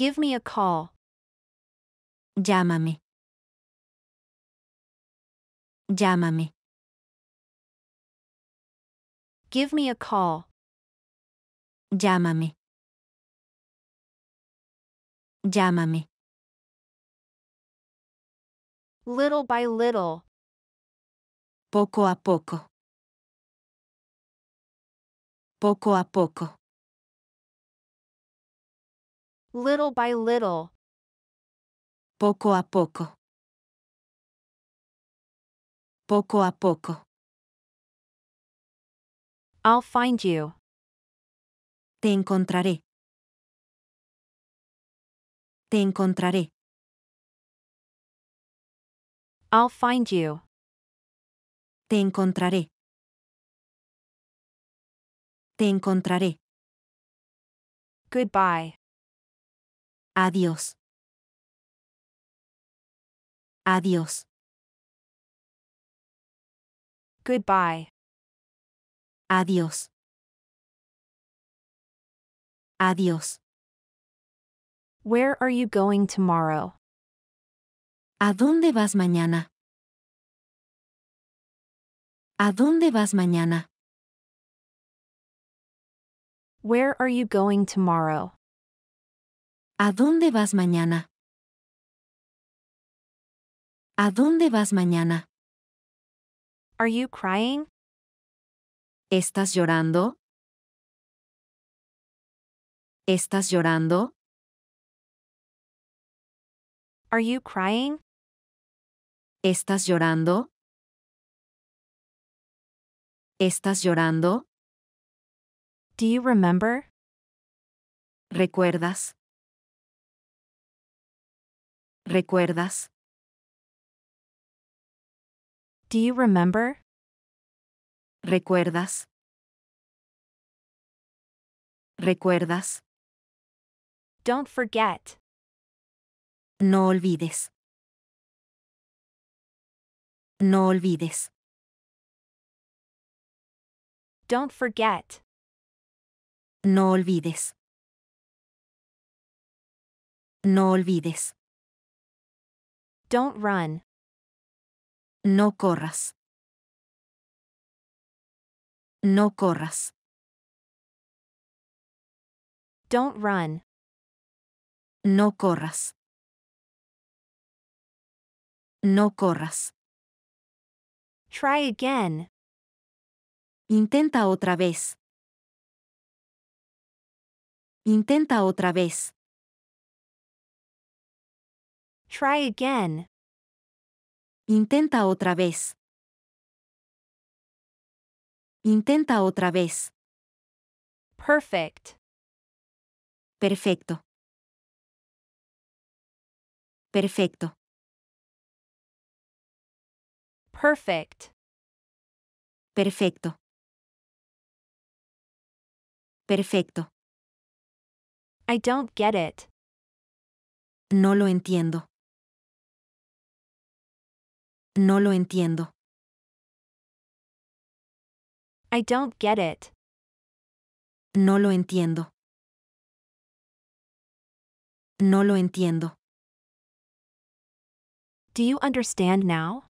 Give me a call. Llámame. Llámame. Give me a call. Llámame. Llámame. Little by little. Poco a poco. Poco a poco little by little. Poco a poco. Poco a poco. I'll find you. Te encontraré. Te encontraré. I'll find you. Te encontraré. Te encontraré. Goodbye. Adiós. Adiós. Goodbye. Adiós. Adiós. Where are you going tomorrow? ¿A dónde vas mañana? ¿A dónde vas mañana? Where are you going tomorrow? ¿A dónde vas mañana? ¿A dónde vas mañana? Are you crying? ¿Estás llorando? ¿Estás llorando? Are you crying? ¿Estás llorando? ¿Estás llorando? Do you remember? ¿Recuerdas? ¿Recuerdas? Do you remember? ¿Recuerdas? ¿Recuerdas? Don't forget. No olvides. No olvides. Don't forget. No olvides. No olvides. Don't run. No corras. No corras. Don't run. No corras. No corras. Try again. Intenta otra vez. Intenta otra vez. Try again. Intenta otra vez. Intenta otra vez. Perfect. Perfecto. Perfecto. Perfect. Perfecto. Perfecto. I don't get it. No lo entiendo. No lo entiendo. I don't get it. No lo entiendo. No lo entiendo. Do you understand now?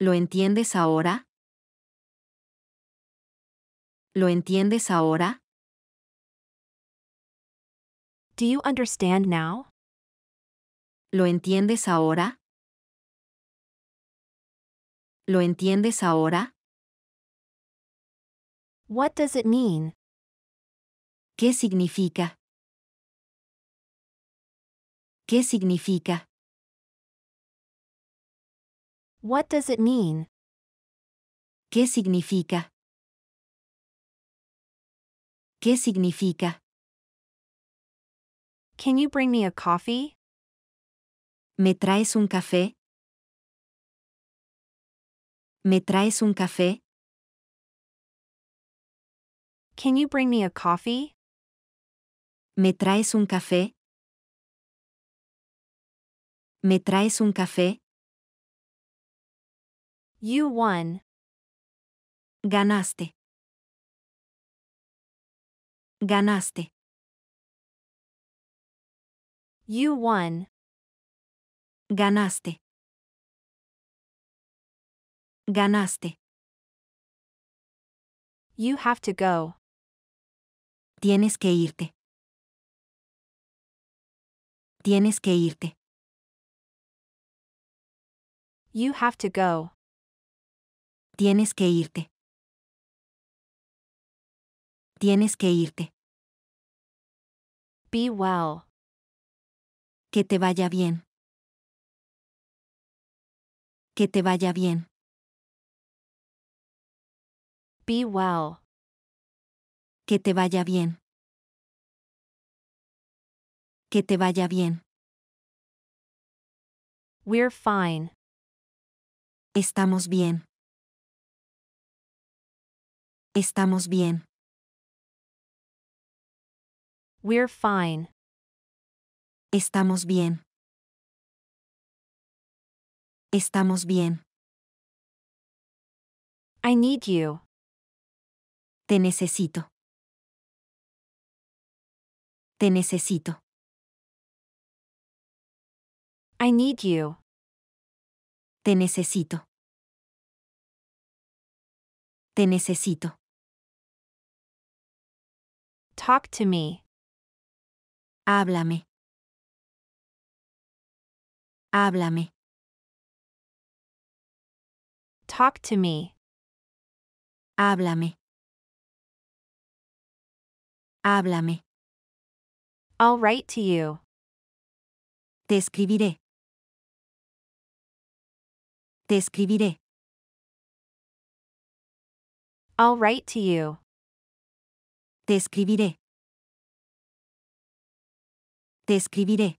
¿Lo entiendes ahora? ¿Lo entiendes ahora? Do you understand now? ¿Lo entiendes ahora? ¿Lo entiendes ahora? What does it mean? ¿Qué significa? ¿Qué significa? What does it mean? ¿Qué significa? ¿Qué significa? Can you bring me a coffee? ¿Me traes un café? ¿Me traes un café? Can you bring me a coffee? ¿Me traes un café? ¿Me traes un café? You won. Ganaste. Ganaste. You won. Ganaste. Ganaste. You have to go. Tienes que irte. Tienes que irte. You have to go. Tienes que irte. Tienes que irte. Be well. Que te vaya bien. Que te vaya bien. Be well. Que te vaya bien. Que te vaya bien. We're fine. Estamos bien. Estamos bien. We're fine. Estamos bien. Estamos bien. I need you. Te necesito. Te necesito. I need you. Te necesito. Te necesito. Talk to me. Háblame. Háblame. Talk to me. Háblame. Háblame. I'll write to you. Te escribiré. Te escribiré. I'll write to you. Te escribiré. Te escribiré.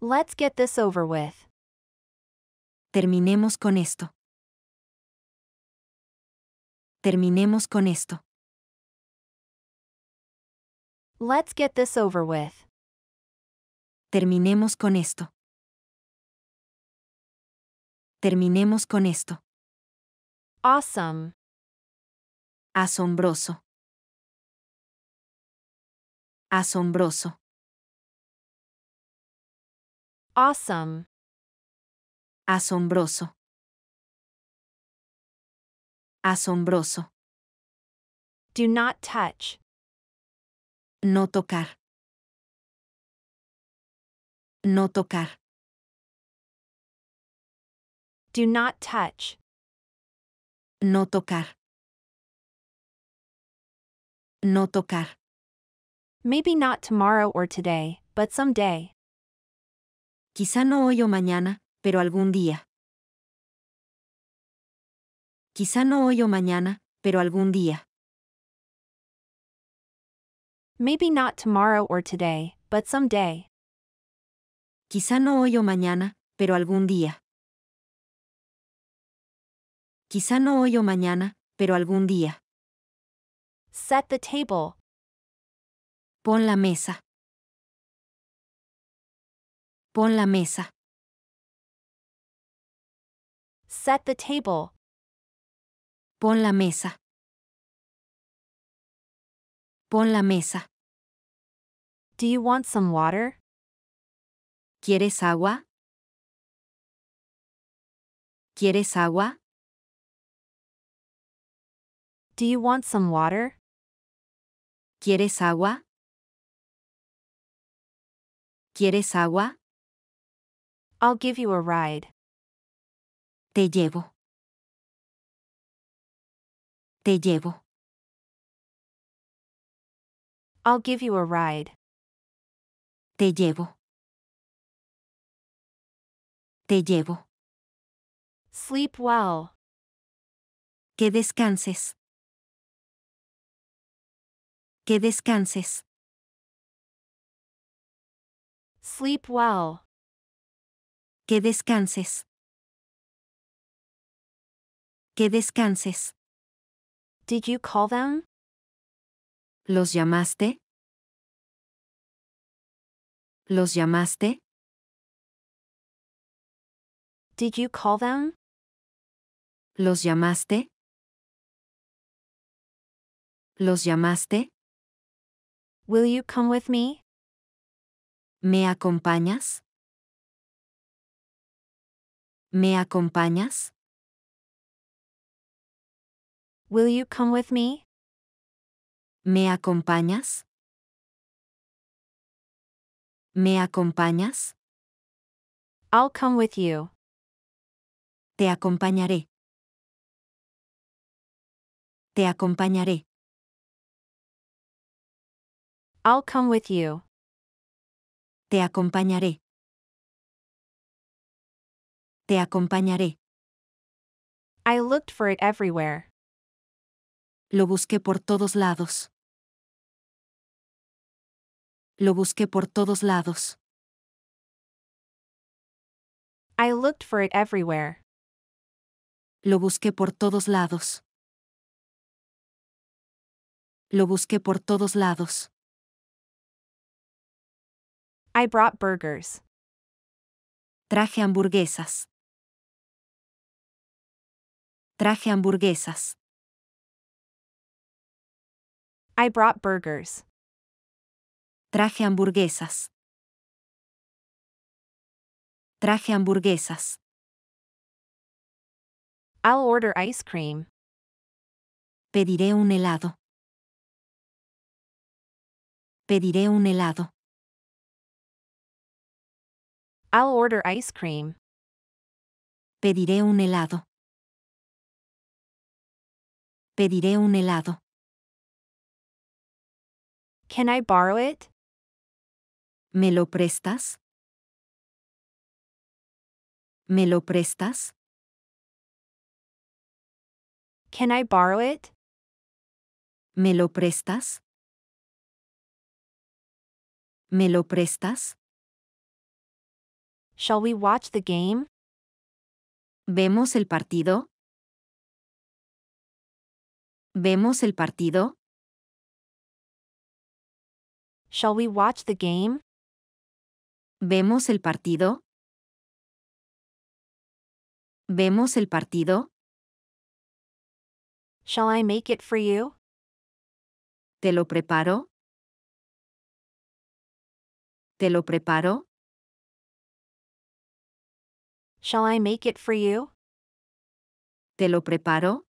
Let's get this over with. Terminemos con esto. Terminemos con esto. Let's get this over with. Terminemos con esto. Terminemos con esto. Awesome. Asombroso. Asombroso. Awesome. Asombroso. Asombroso. Do not touch. No tocar. No tocar. Do not touch. No tocar. No tocar. Maybe not tomorrow or today, but someday. Quizá no hoy o mañana, pero algún día. Quizá no hoy o mañana, pero algún día. Maybe not tomorrow or today, but someday. Quizá no hoy o mañana, pero algún día. Quizá no hoy o mañana, pero algún día. Set the table. Pon la mesa. Pon la mesa. Set the table. Pon la mesa. Pon la mesa. Do you want some water? ¿Quieres agua? ¿Quieres agua? Do you want some water? ¿Quieres agua? ¿Quieres agua? I'll give you a ride. Te llevo. Te llevo. I'll give you a ride. Te llevo. Te llevo. Sleep well. Que descanses. Que descanses. Sleep well. Que descanses. Que descanses. Did you call them? ¿Los llamaste? ¿Los llamaste? Did you call them? ¿Los llamaste? ¿Los llamaste? Will you come with me? ¿Me acompañas? ¿Me acompañas? Will you come with me? ¿Me acompañas? ¿Me acompañas? I'll come with you. Te acompañaré. Te acompañaré. I'll come with you. Te acompañaré. Te acompañaré. I looked for it everywhere. Lo busqué por todos lados. Lo busqué por todos lados. I looked for it everywhere. Lo busqué por todos lados. Lo busqué por todos lados. I brought burgers. Traje hamburguesas. Traje hamburguesas. I brought burgers. Traje hamburguesas. Traje hamburguesas. I'll order ice cream. Pediré un helado. Pediré un helado. I'll order ice cream. Pediré un helado. Pediré un helado. Can I borrow it? ¿Me lo prestas? ¿Me lo prestas? Can I borrow it? ¿Me lo prestas? ¿Me lo prestas? Shall we watch the game? ¿Vemos el partido? ¿Vemos el partido? Shall we watch the game? ¿Vemos el partido? ¿Vemos el partido? Shall I make it for you? ¿Te lo preparo? ¿Te lo preparo? Shall I make it for you? ¿Te lo preparo?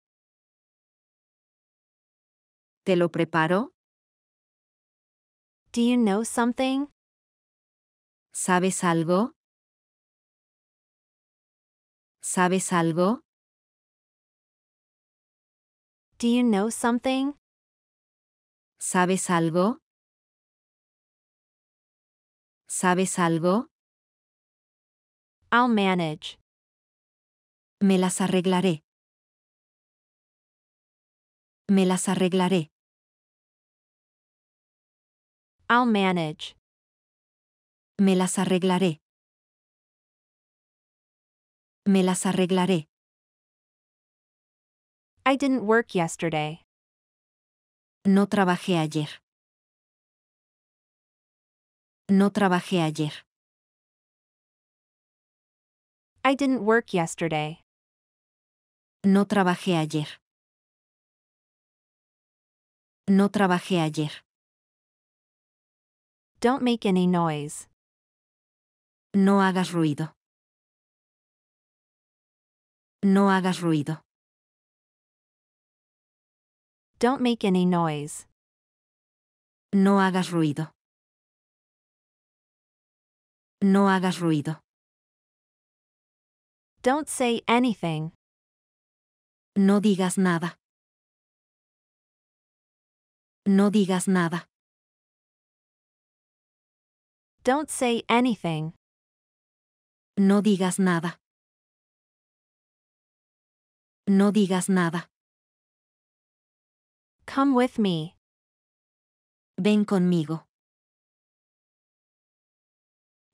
¿Te lo preparo? Do you know something? ¿Sabes algo? ¿Sabes algo? Do you know something? ¿Sabes algo? ¿Sabes algo? I'll manage. Me las arreglaré. Me las arreglaré. I'll manage. Me las arreglaré. Me las arreglaré. I didn't work yesterday. No trabajé ayer. No trabajé ayer. I didn't work yesterday. No trabajé ayer. No trabajé ayer. Don't make any noise. No hagas ruido. No hagas ruido. Don't make any noise. No hagas ruido. No hagas ruido. Don't say anything. No digas nada. No digas nada. Don't say anything. No digas nada. No digas nada. Come with me. Ven conmigo.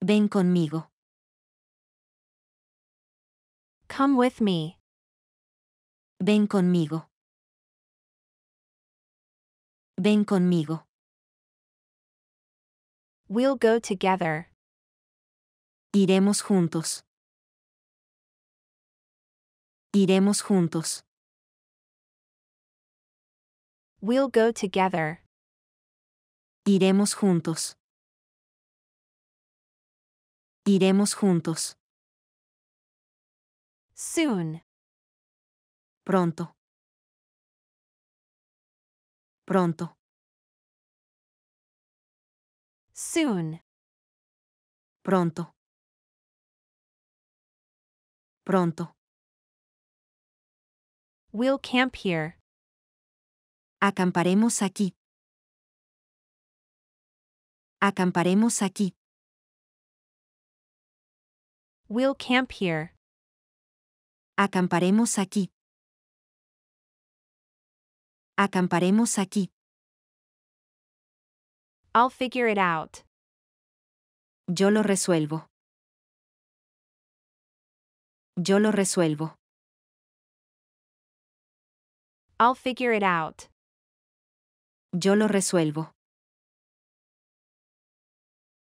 Ven conmigo. Come with me. Ven conmigo. Ven conmigo. We'll go together. Iremos juntos. Iremos juntos. We'll go together. Iremos juntos. Iremos juntos. Soon. Pronto. Pronto. Soon. Pronto pronto. We'll camp here. Acamparemos aquí. Acamparemos aquí. We'll camp here. Acamparemos aquí. Acamparemos aquí. I'll figure it out. Yo lo resuelvo. Yo lo resuelvo. I'll figure it out. Yo lo resuelvo.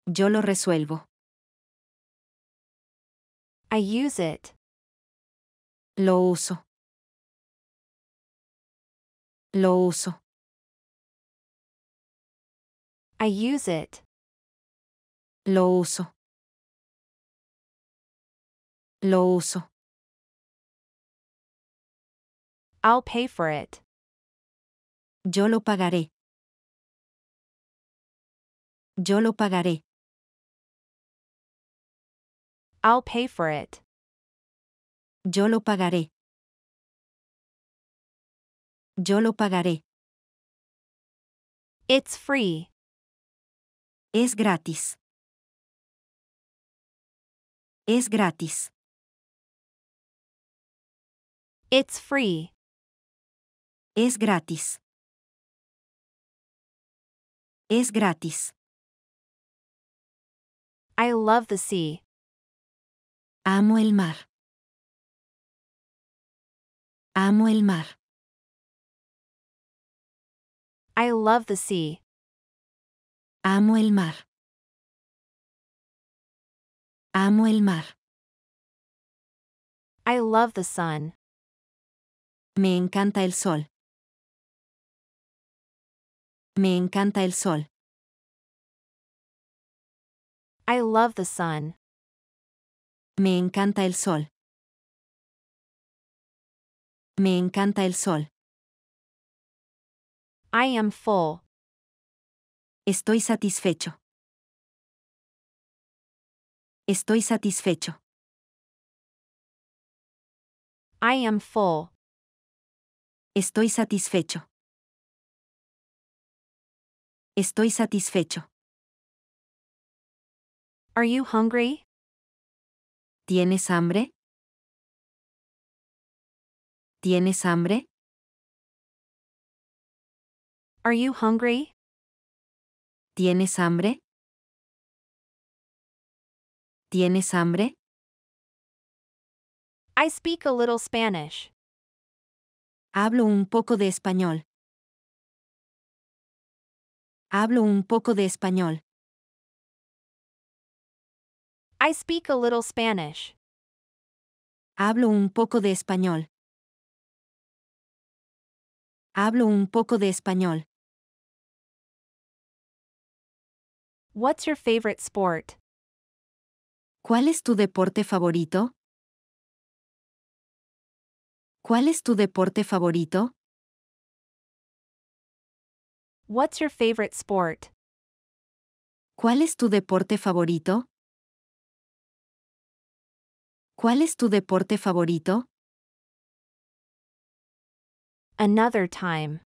Yo lo resuelvo. I use it. Lo uso. Lo uso. I use it. Lo uso. Lo uso. I'll pay for it. Yo lo pagaré. Yo lo pagaré. I'll pay for it. Yo lo pagaré. Yo lo pagaré. It's free. Es gratis. Es gratis. It's free. Es gratis. Es gratis. I love the sea. Amo el mar. Amo el mar. I love the sea. Amo el mar. Amo el mar. I love the sun. Me encanta el sol. Me encanta el sol. I love the sun. Me encanta el sol. Me encanta el sol. I am full. Estoy satisfecho. Estoy satisfecho. I am full. Estoy satisfecho. Estoy satisfecho. Are you hungry? ¿Tienes hambre? ¿Tienes hambre? Are you hungry? ¿Tienes hambre? ¿Tienes hambre? I speak a little Spanish. Hablo un poco de español. Hablo un poco de español. I speak a little Spanish. Hablo un poco de español. Hablo un poco de español. What's your favorite sport? ¿Cuál es tu deporte favorito? ¿Cuál es tu deporte favorito? What's your favorite sport? ¿Cuál es tu deporte favorito? ¿Cuál es tu deporte favorito? Another time.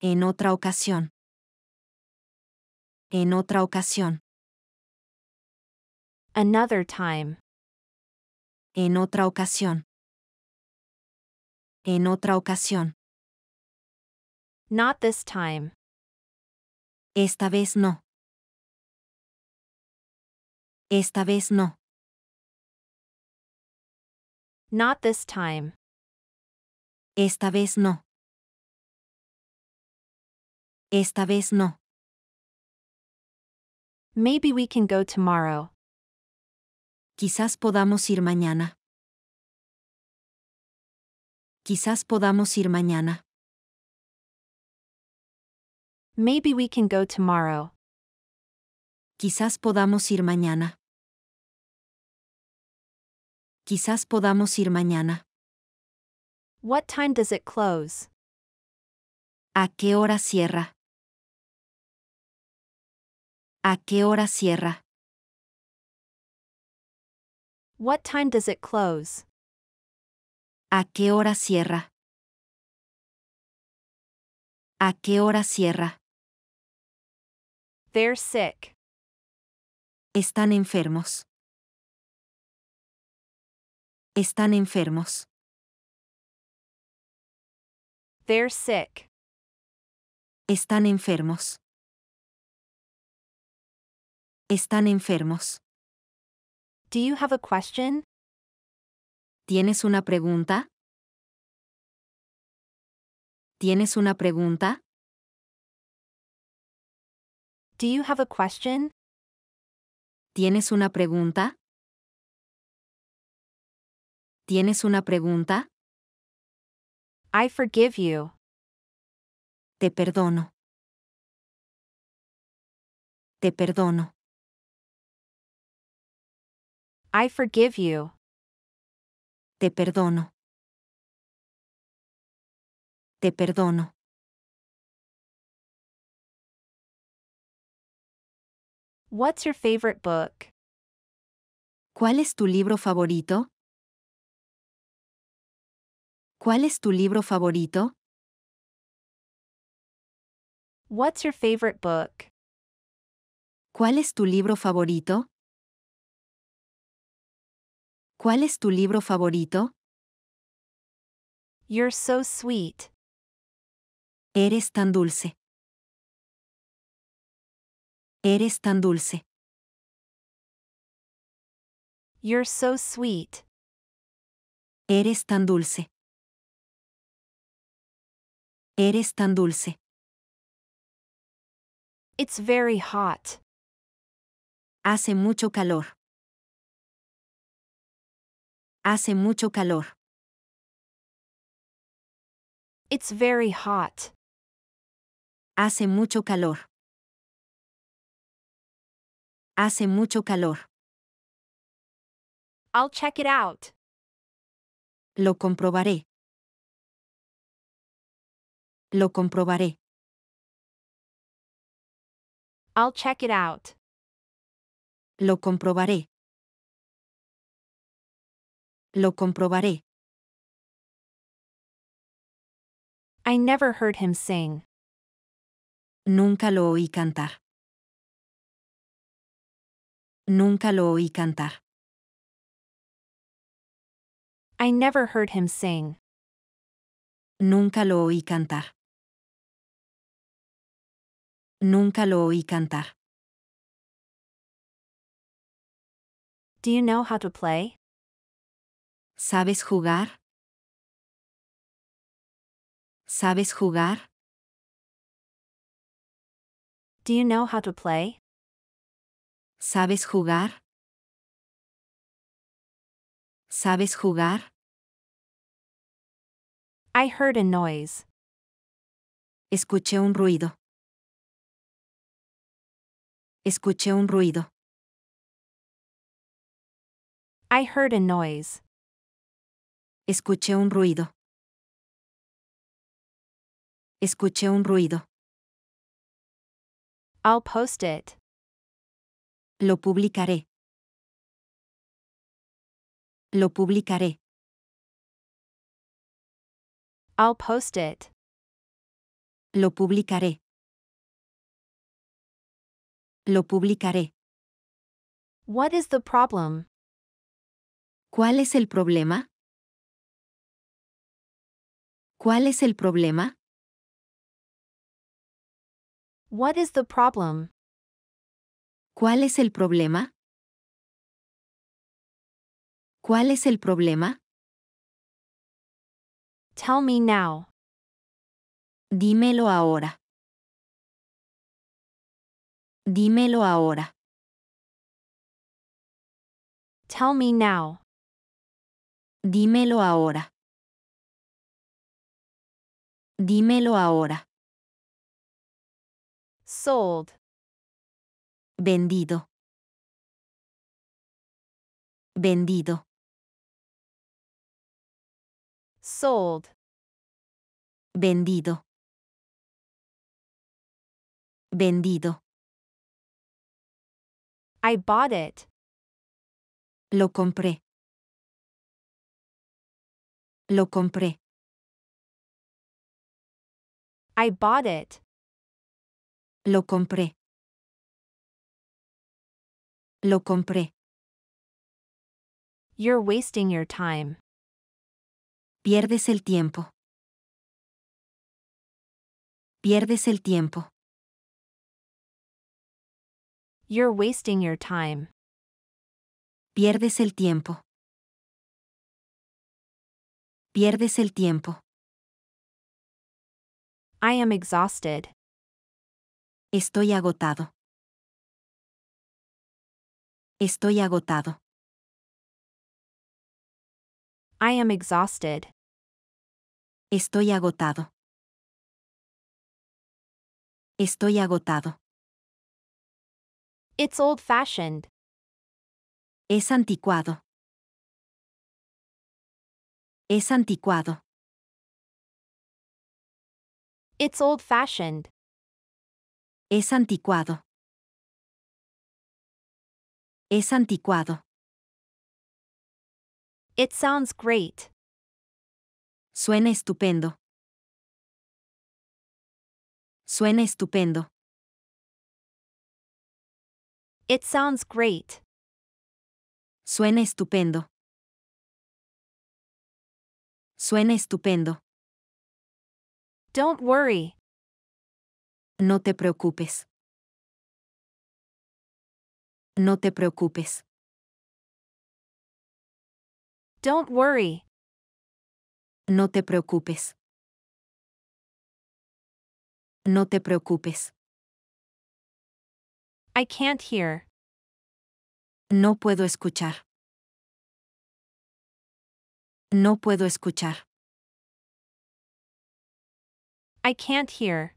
En otra ocasión. En otra ocasión. Another time. En otra ocasión en otra ocasión. Not this time. Esta vez no. Esta vez no. Not this time. Esta vez no. Esta vez no. Maybe we can go tomorrow. Quizás podamos ir mañana. Quizás podamos ir mañana. Maybe we can go tomorrow. Quizás podamos ir mañana. Quizás podamos ir mañana. What time does it close? ¿A qué hora cierra? ¿A qué hora cierra? What time does it close? ¿A qué hora cierra? ¿A qué hora cierra? They're sick. Están enfermos. Están enfermos. They're sick. Están enfermos. Están enfermos. Do you have a question? ¿Tienes una pregunta? ¿Tienes una pregunta? Do you have a question? ¿Tienes una pregunta? ¿Tienes una pregunta? I forgive you. Te perdono. Te perdono. I forgive you. Te perdono. Te perdono. What's your favorite book? ¿Cuál es tu libro favorito? ¿Cuál es tu libro favorito? What's your favorite book? ¿Cuál es tu libro favorito? ¿Cuál es tu libro favorito? You're so sweet. Eres tan dulce. Eres tan dulce. You're so sweet. Eres tan dulce. Eres tan dulce. It's very hot. Hace mucho calor. Hace mucho calor. It's very hot. Hace mucho calor. Hace mucho calor. I'll check it out. Lo comprobaré. Lo comprobaré. I'll check it out. Lo comprobaré. Lo comprobaré. I never heard him sing. Nunca lo oí cantar. Nunca lo oí cantar. I never heard him sing. Nunca lo oí cantar. Nunca lo oí cantar. Do you know how to play? ¿Sabes jugar? ¿Sabes jugar? Do you know how to play? ¿Sabes jugar? ¿Sabes jugar? I heard a noise. Escuché un ruido. Escuché un ruido. I heard a noise. Escuché un ruido. Escuché un ruido. I'll post it. Lo publicaré. Lo publicaré. I'll post it. Lo publicaré. Lo publicaré. What is the problem? ¿Cuál es el problema? ¿Cuál es el problema? What is the problem? ¿Cuál es el problema? ¿Cuál es el problema? Tell me now. Dímelo ahora. Dímelo ahora. Tell me now. Dímelo ahora. Dímelo ahora. Sold. Vendido. Vendido. Sold. Vendido. Vendido. I bought it. Lo compré. Lo compré. I bought it. Lo compré. Lo compré. You're wasting your time. Pierdes el tiempo. Pierdes el tiempo. You're wasting your time. Pierdes el tiempo. Pierdes el tiempo. I am exhausted. Estoy agotado. Estoy agotado. I am exhausted. Estoy agotado. Estoy agotado. It's old fashioned. Es anticuado. Es anticuado. It's old-fashioned. Es anticuado. Es anticuado. It sounds great. Suena estupendo. Suena estupendo. It sounds great. Suena estupendo. Suena estupendo. Don't worry. No te preocupes. No te preocupes. Don't worry. No te preocupes. No te preocupes. I can't hear. No puedo escuchar. No puedo escuchar. I can't hear.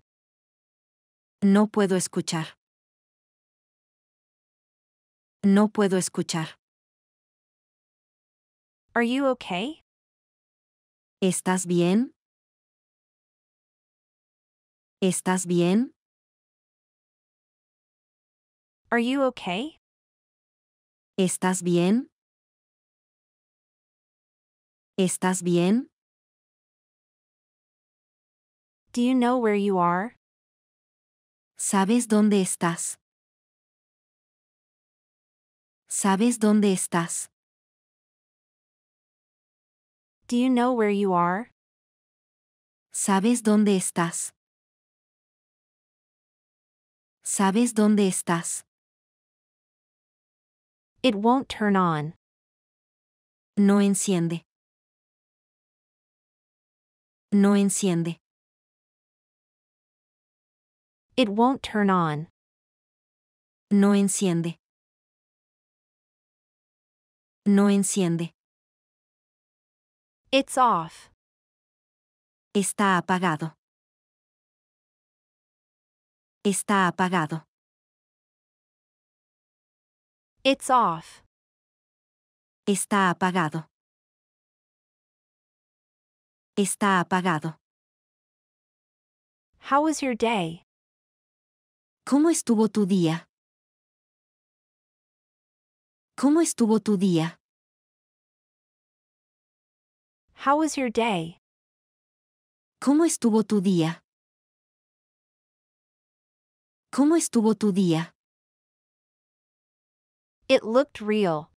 No puedo escuchar. No puedo escuchar. Are you okay? ¿Estás bien? ¿Estás bien? Are you okay? ¿Estás bien? ¿Estás bien? Do you know where you are? ¿Sabes dónde estás? ¿Sabes dónde estás? Do you know where you are? ¿Sabes dónde estás? ¿Sabes dónde estás? It won't turn on. No enciende. No enciende. It won't turn on. No enciende. No enciende. It's off. Está apagado. Está apagado. It's off. Está apagado. Está apagado. How was your day? ¿Cómo estuvo tu día? ¿Cómo estuvo tu día? How was your day? ¿Cómo estuvo tu día? ¿Cómo estuvo tu día? It looked real.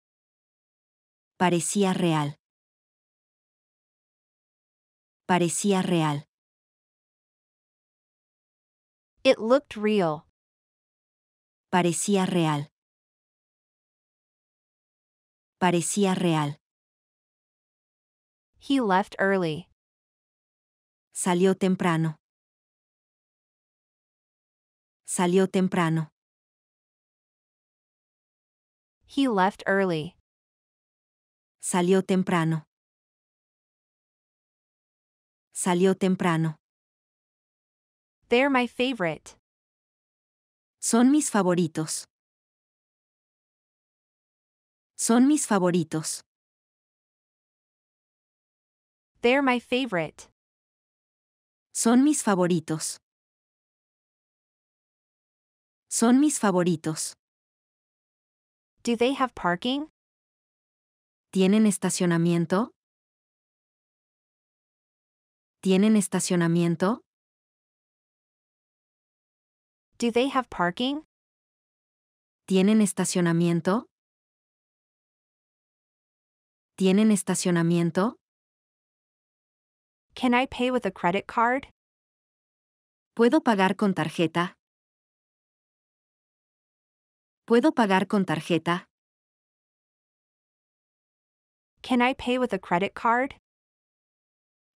Parecía real. Parecía real. It looked real. Parecía real. Parecía real. He left early. Salió temprano. Salió temprano. He left early. Salió temprano. Salió temprano. They're my favorite. Son mis favoritos. Son mis favoritos. They're my favorite. Son mis favoritos. Son mis favoritos. Do they have parking? ¿Tienen estacionamiento? ¿Tienen estacionamiento? Do they have parking? ¿Tienen estacionamiento? ¿Tienen estacionamiento? Can I pay with a credit card? ¿Puedo pagar con tarjeta? ¿Puedo pagar con tarjeta? Can I pay with a credit card?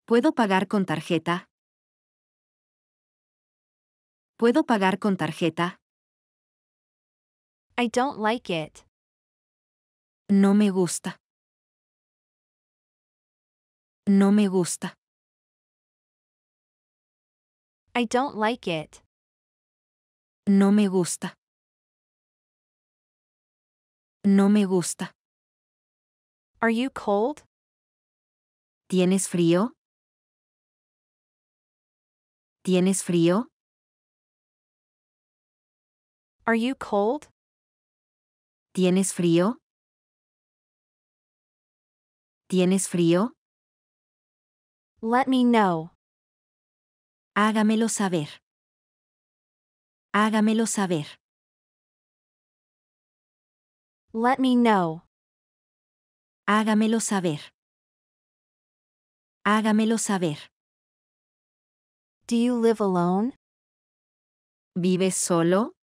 ¿Puedo pagar con tarjeta? ¿Puedo pagar con tarjeta? I don't like it. No me gusta. No me gusta. I don't like it. No me gusta. No me gusta. Are you cold? ¿Tienes frío? ¿Tienes frío? Are you cold? ¿Tienes frío? ¿Tienes frío? Let me know. Hágamelo saber. Hágamelo saber. Let me know. Hágamelo saber. Hágamelo saber. Do you live alone? ¿Vives solo?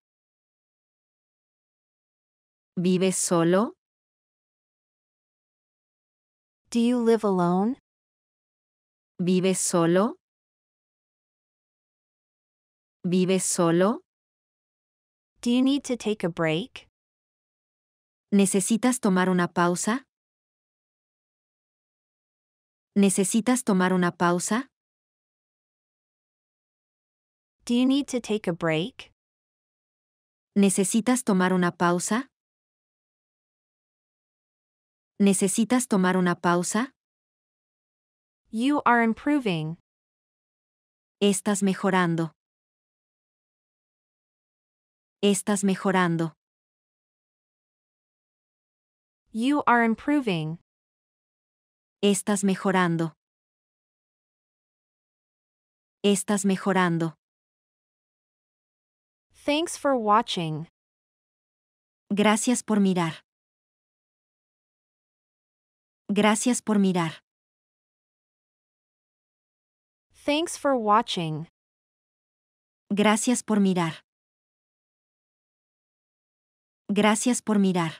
¿Vives solo? Do you live alone? ¿Vives solo? ¿Vives solo? Do you need to take a break? ¿Necesitas tomar una pausa? ¿Necesitas tomar una pausa? Do you need to take a break? ¿Necesitas tomar una pausa? ¿Necesitas tomar una pausa? You are improving. Estás mejorando. Estás mejorando. You are improving. Estás mejorando. Estás mejorando. Thanks for watching. Gracias por mirar. Gracias por mirar. Thanks for watching. Gracias por mirar. Gracias por mirar.